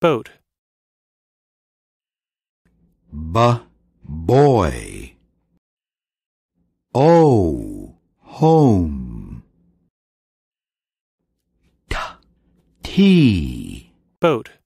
Boat. B boy. O oh, home. T tea. Boat.